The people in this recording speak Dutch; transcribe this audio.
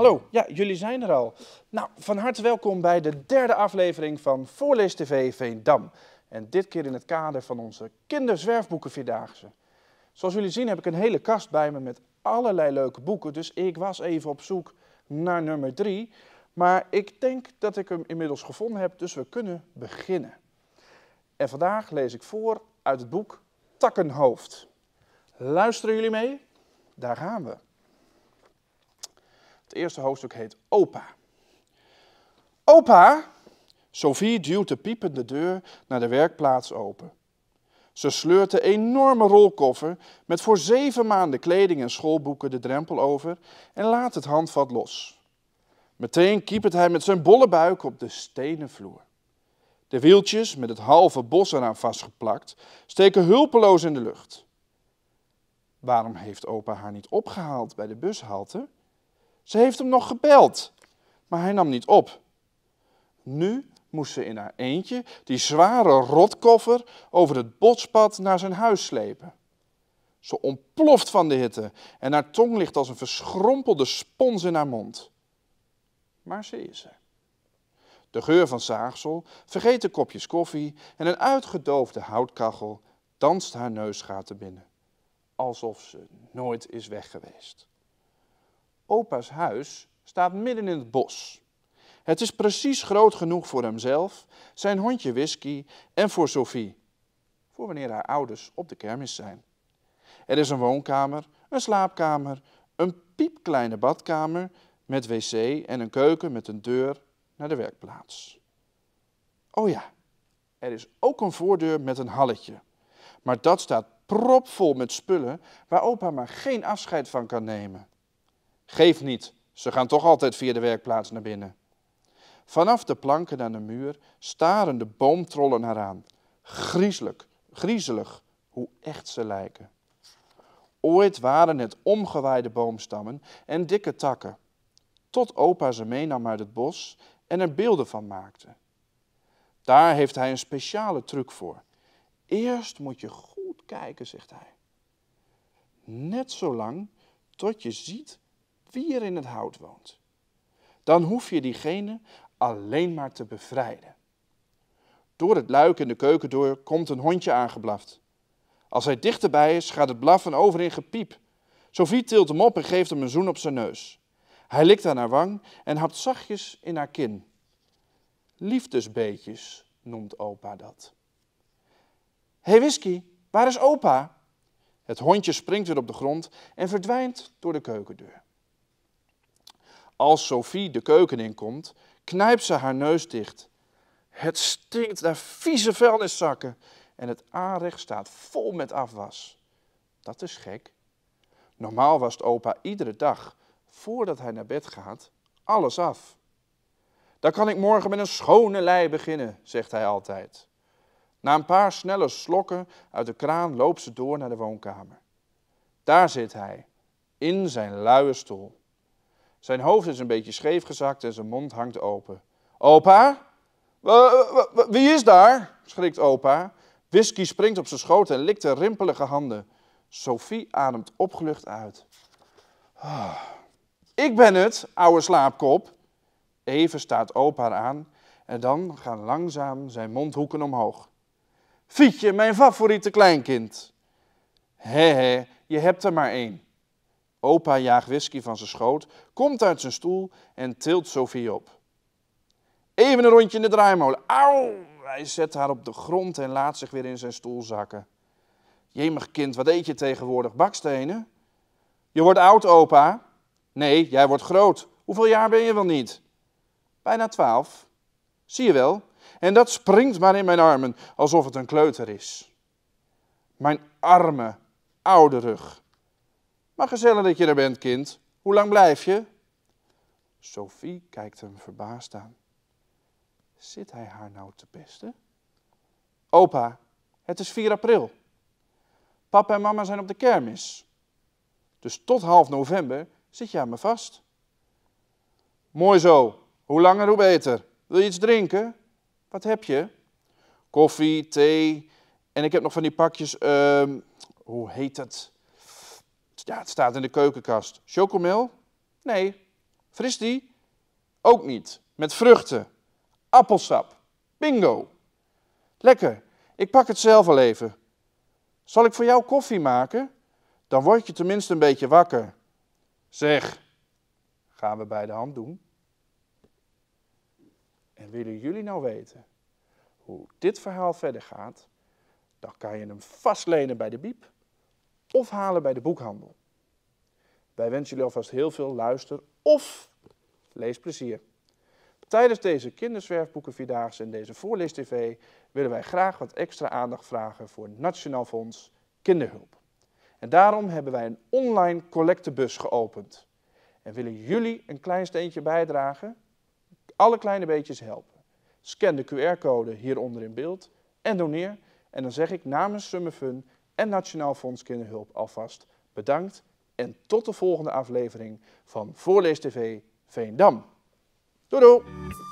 Hallo, ja, jullie zijn er al. Nou, van harte welkom bij de derde aflevering van Voorlees TV Veendam. En dit keer in het kader van onze kinderzwerfboeken Vierdaagse. Zoals jullie zien heb ik een hele kast bij me met allerlei leuke boeken, dus ik was even op zoek naar nummer drie. Maar ik denk dat ik hem inmiddels gevonden heb, dus we kunnen beginnen. En vandaag lees ik voor uit het boek Takkenhoofd. Luisteren jullie mee? Daar gaan we. Het eerste hoofdstuk heet Opa. Opa! Sophie duwt de piepende deur naar de werkplaats open. Ze sleurt de enorme rolkoffer met voor zeven maanden kleding en schoolboeken de drempel over en laat het handvat los. Meteen kiepert hij met zijn bolle buik op de stenen vloer. De wieltjes, met het halve bos eraan vastgeplakt, steken hulpeloos in de lucht. Waarom heeft opa haar niet opgehaald bij de bushalte? Ze heeft hem nog gebeld, maar hij nam niet op. Nu moest ze in haar eentje die zware rotkoffer over het botspad naar zijn huis slepen. Ze ontploft van de hitte en haar tong ligt als een verschrompelde spons in haar mond. Maar ze is er. De geur van zaagsel, vergeten kopjes koffie en een uitgedoofde houtkachel danst haar neusgaten binnen. Alsof ze nooit is weg geweest. Opa's huis staat midden in het bos. Het is precies groot genoeg voor hemzelf, zijn hondje Whisky en voor Sophie. Voor wanneer haar ouders op de kermis zijn. Er is een woonkamer, een slaapkamer, een piepkleine badkamer met wc en een keuken met een deur naar de werkplaats. Oh ja, er is ook een voordeur met een halletje. Maar dat staat propvol met spullen waar opa maar geen afscheid van kan nemen. Geef niet, ze gaan toch altijd via de werkplaats naar binnen. Vanaf de planken aan de muur staren de boomtrollen haar aan. Griezelig, griezelig, hoe echt ze lijken. Ooit waren het omgewaaide boomstammen en dikke takken. Tot opa ze meenam uit het bos en er beelden van maakte. Daar heeft hij een speciale truc voor. Eerst moet je goed kijken, zegt hij. Net zo lang tot je ziet wie er in het hout woont. Dan hoef je diegene alleen maar te bevrijden. Door het luik in de keukendeur komt een hondje aangeblaft. Als hij dichterbij is, gaat het blaffen over in gepiep. Sophie tilt hem op en geeft hem een zoen op zijn neus. Hij likt aan haar wang en hapt zachtjes in haar kin. Liefdesbeetjes noemt opa dat. Hé hey Whisky, waar is opa? Het hondje springt weer op de grond en verdwijnt door de keukendeur. Als Sophie de keuken inkomt, knijpt ze haar neus dicht. Het stinkt naar vieze vuilniszakken en het aanrecht staat vol met afwas. Dat is gek. Normaal wast opa iedere dag, voordat hij naar bed gaat, alles af. Dan kan ik morgen met een schone lei beginnen, zegt hij altijd. Na een paar snelle slokken uit de kraan loopt ze door naar de woonkamer. Daar zit hij, in zijn luie stoel. Zijn hoofd is een beetje scheef gezakt en zijn mond hangt open. Opa? Wie is daar? schrikt opa. Whisky springt op zijn schoot en likt de rimpelige handen. Sophie ademt opgelucht uit. Ah. Ik ben het, oude slaapkop. Even staat opa aan en dan gaan langzaam zijn mondhoeken omhoog. Fietje, mijn favoriete kleinkind. Hé, je hebt er maar één. Opa jaagt whisky van zijn schoot, komt uit zijn stoel en tilt Sophie op. Even een rondje in de draaimolen. Auw! Hij zet haar op de grond en laat zich weer in zijn stoel zakken. Jemig kind, wat eet je tegenwoordig? Bakstenen? Je wordt oud, opa. Nee, jij wordt groot. Hoeveel jaar ben je wel niet? Bijna twaalf. Zie je wel? En dat springt maar in mijn armen, alsof het een kleuter is. Mijn arme, oude rug. Maar gezellig dat je er bent, kind. Hoe lang blijf je? Sophie kijkt hem verbaasd aan. Zit hij haar nou te pesten? Opa, het is 4 april. Papa en mama zijn op de kermis. Dus tot half november zit je aan me vast. Mooi zo. Hoe langer, hoe beter. Wil je iets drinken? Wat heb je? Koffie, thee en ik heb nog van die pakjes, ehm, hoe heet het? Ja, het staat in de keukenkast. Chocomel? Nee. Fris die? Ook niet. Met vruchten. Appelsap. Bingo. Lekker. Ik pak het zelf al even. Zal ik voor jou koffie maken? Dan word je tenminste een beetje wakker. Zeg, gaan we bij de hand doen? En willen jullie nou weten hoe dit verhaal verder gaat? Dan kan je hem vastlenen bij de biep of halen bij de boekhandel. Wij wensen jullie alvast heel veel luister of leesplezier. Tijdens deze kinderzwerfboekenvierdaagse en deze voorlees TV willen wij graag wat extra aandacht vragen voor het Nationaal Fonds Kinderhulp. En daarom hebben wij een online collectebus geopend. En willen jullie een klein steentje bijdragen? Alle kleine beetjes helpen. Scan de QR-code hieronder in beeld en doneer. En dan zeg ik namens Summerfun en Nationaal Fonds Kinderhulp alvast bedankt. En tot de volgende aflevering van Voorlees TV Veendam. Doei doei!